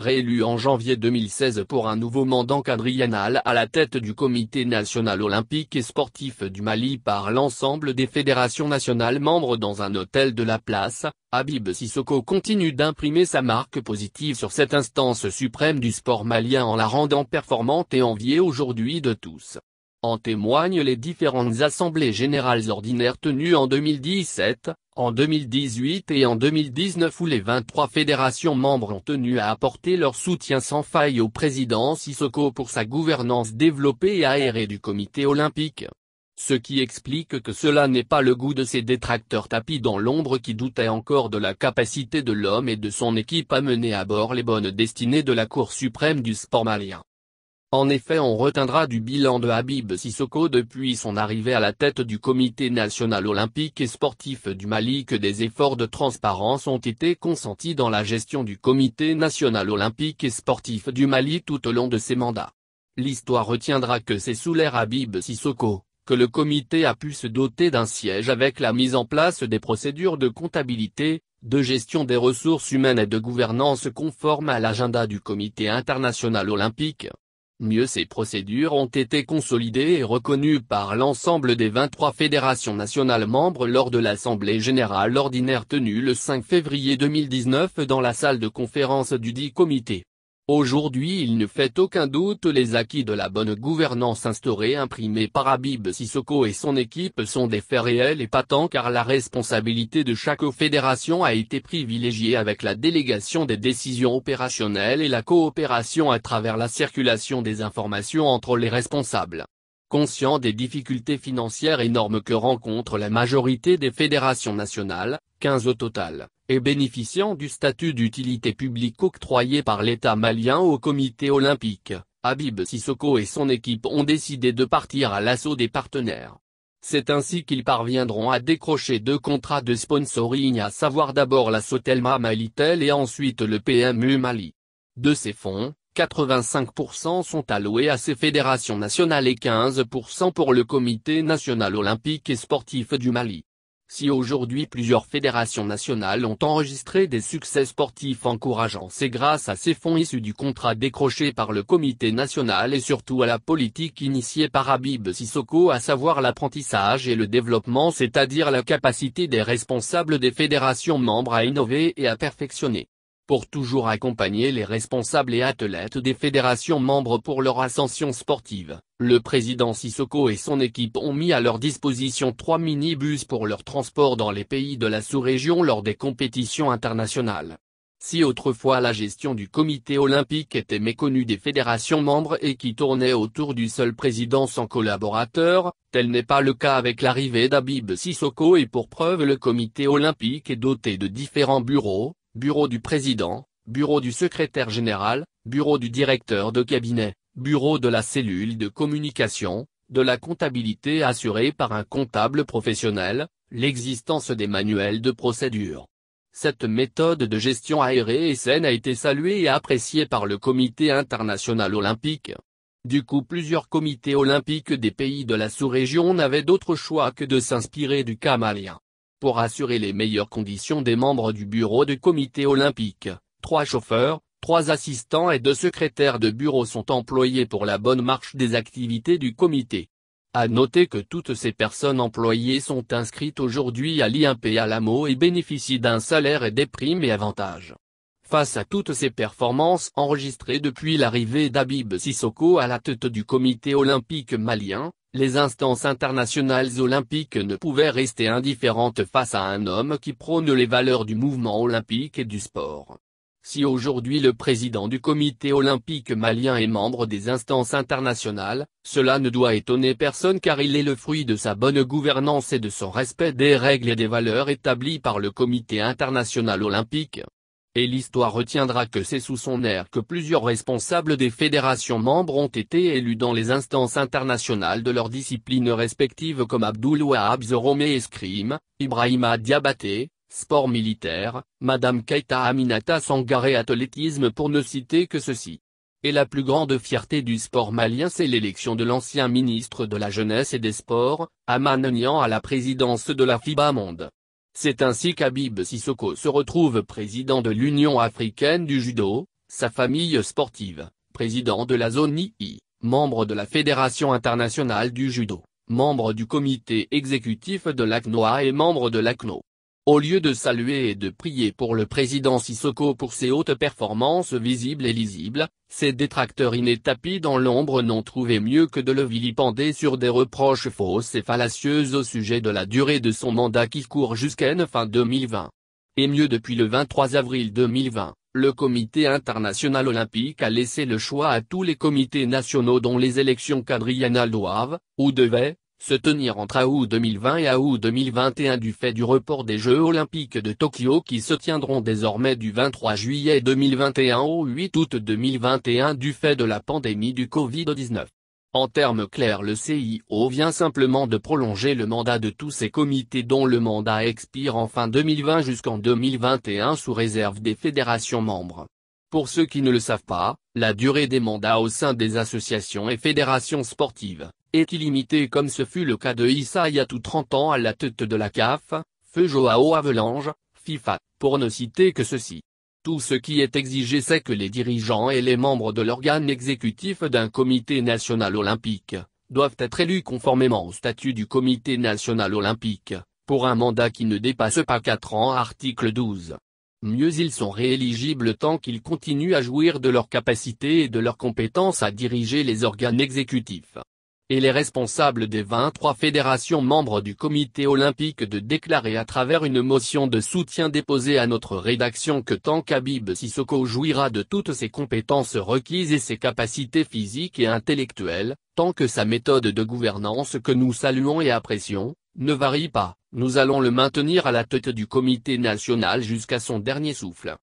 réélu en janvier 2016 pour un nouveau mandat quadriennal à la tête du Comité national olympique et sportif du Mali par l'ensemble des fédérations nationales membres dans un hôtel de la place, Habib Sissoko continue d'imprimer sa marque positive sur cette instance suprême du sport malien en la rendant performante et enviée aujourd'hui de tous. En témoignent les différentes assemblées générales ordinaires tenues en 2017, en 2018 et en 2019 où les 23 fédérations membres ont tenu à apporter leur soutien sans faille au président Sissoko pour sa gouvernance développée et aérée du comité olympique. Ce qui explique que cela n'est pas le goût de ses détracteurs tapis dans l'ombre qui doutaient encore de la capacité de l'homme et de son équipe à mener à bord les bonnes destinées de la Cour suprême du sport malien. En effet on retiendra du bilan de Habib Sissoko depuis son arrivée à la tête du comité national olympique et sportif du Mali que des efforts de transparence ont été consentis dans la gestion du comité national olympique et sportif du Mali tout au long de ses mandats. L'histoire retiendra que c'est sous l'ère Habib Sissoko, que le comité a pu se doter d'un siège avec la mise en place des procédures de comptabilité, de gestion des ressources humaines et de gouvernance conformes à l'agenda du comité international olympique mieux ces procédures ont été consolidées et reconnues par l'ensemble des 23 fédérations nationales membres lors de l'Assemblée générale ordinaire tenue le 5 février 2019 dans la salle de conférence du dit comité. Aujourd'hui il ne fait aucun doute les acquis de la bonne gouvernance instaurée imprimée par Habib Sissoko et son équipe sont des faits réels et patents car la responsabilité de chaque fédération a été privilégiée avec la délégation des décisions opérationnelles et la coopération à travers la circulation des informations entre les responsables. Conscient des difficultés financières énormes que rencontre la majorité des fédérations nationales, 15 au total, et bénéficiant du statut d'utilité publique octroyé par l'État malien au comité olympique, Habib Sissoko et son équipe ont décidé de partir à l'assaut des partenaires. C'est ainsi qu'ils parviendront à décrocher deux contrats de sponsoring à savoir d'abord la Sotelma Malitel et ensuite le PMU Mali. De ces fonds, 85% sont alloués à ces fédérations nationales et 15% pour le Comité national olympique et sportif du Mali. Si aujourd'hui plusieurs fédérations nationales ont enregistré des succès sportifs encourageants c'est grâce à ces fonds issus du contrat décroché par le comité national et surtout à la politique initiée par Habib Sissoko à savoir l'apprentissage et le développement c'est-à-dire la capacité des responsables des fédérations membres à innover et à perfectionner pour toujours accompagner les responsables et athlètes des fédérations membres pour leur ascension sportive. Le président Sissoko et son équipe ont mis à leur disposition trois minibus pour leur transport dans les pays de la sous-région lors des compétitions internationales. Si autrefois la gestion du comité olympique était méconnue des fédérations membres et qui tournait autour du seul président sans collaborateur, tel n'est pas le cas avec l'arrivée d'Abib Sissoko et pour preuve le comité olympique est doté de différents bureaux, bureau du président, bureau du secrétaire général, bureau du directeur de cabinet, bureau de la cellule de communication, de la comptabilité assurée par un comptable professionnel, l'existence des manuels de procédure. Cette méthode de gestion aérée et saine a été saluée et appréciée par le Comité international olympique. Du coup plusieurs comités olympiques des pays de la sous-région n'avaient d'autre choix que de s'inspirer du cas malien. Pour assurer les meilleures conditions des membres du bureau du comité olympique, trois chauffeurs, trois assistants et deux secrétaires de bureau sont employés pour la bonne marche des activités du comité. À noter que toutes ces personnes employées sont inscrites aujourd'hui à l'IMP à l'AMO et bénéficient d'un salaire et des primes et avantages. Face à toutes ces performances enregistrées depuis l'arrivée d'Abib Sissoko à la tête du comité olympique malien, les instances internationales olympiques ne pouvaient rester indifférentes face à un homme qui prône les valeurs du mouvement olympique et du sport. Si aujourd'hui le président du comité olympique malien est membre des instances internationales, cela ne doit étonner personne car il est le fruit de sa bonne gouvernance et de son respect des règles et des valeurs établies par le comité international olympique et l'histoire retiendra que c'est sous son air que plusieurs responsables des fédérations membres ont été élus dans les instances internationales de leurs disciplines respectives comme Abdul Wahab Escrim, Escrime, Ibrahima Diabaté, Sport militaire, Madame Keita Aminata Sangaré Athlétisme pour ne citer que ceci. Et la plus grande fierté du sport malien c'est l'élection de l'ancien ministre de la Jeunesse et des Sports, Aman Nian à la présidence de la FIBA Monde. C'est ainsi qu'Abib Sissoko se retrouve président de l'Union africaine du judo, sa famille sportive, président de la zone II, membre de la Fédération internationale du judo, membre du comité exécutif de l'ACNOA et membre de l'ACNO au lieu de saluer et de prier pour le président Sissoko pour ses hautes performances visibles et lisibles, ses détracteurs inétapis dans l'ombre n'ont trouvé mieux que de le vilipender sur des reproches fausses et fallacieuses au sujet de la durée de son mandat qui court jusqu'à fin 2020. Et mieux depuis le 23 avril 2020, le Comité international olympique a laissé le choix à tous les comités nationaux dont les élections quadriennales doivent, ou devaient, se tenir entre août 2020 et août 2021 du fait du report des Jeux Olympiques de Tokyo qui se tiendront désormais du 23 juillet 2021 au 8 août 2021 du fait de la pandémie du Covid-19. En termes clairs le CIO vient simplement de prolonger le mandat de tous ces comités dont le mandat expire en fin 2020 jusqu'en 2021 sous réserve des fédérations membres. Pour ceux qui ne le savent pas, la durée des mandats au sein des associations et fédérations sportives, est illimité comme ce fut le cas de a tout 30 ans à la tête de la CAF, Feu Joao Avelange, FIFA, pour ne citer que ceci. Tout ce qui est exigé c'est que les dirigeants et les membres de l'organe exécutif d'un comité national olympique, doivent être élus conformément au statut du comité national olympique, pour un mandat qui ne dépasse pas 4 ans article 12. Mieux ils sont rééligibles tant qu'ils continuent à jouir de leur capacité et de leur compétence à diriger les organes exécutifs et les responsables des 23 fédérations membres du comité olympique de déclarer à travers une motion de soutien déposée à notre rédaction que tant qu'Abib Sissoko jouira de toutes ses compétences requises et ses capacités physiques et intellectuelles, tant que sa méthode de gouvernance que nous saluons et apprécions, ne varie pas, nous allons le maintenir à la tête du comité national jusqu'à son dernier souffle.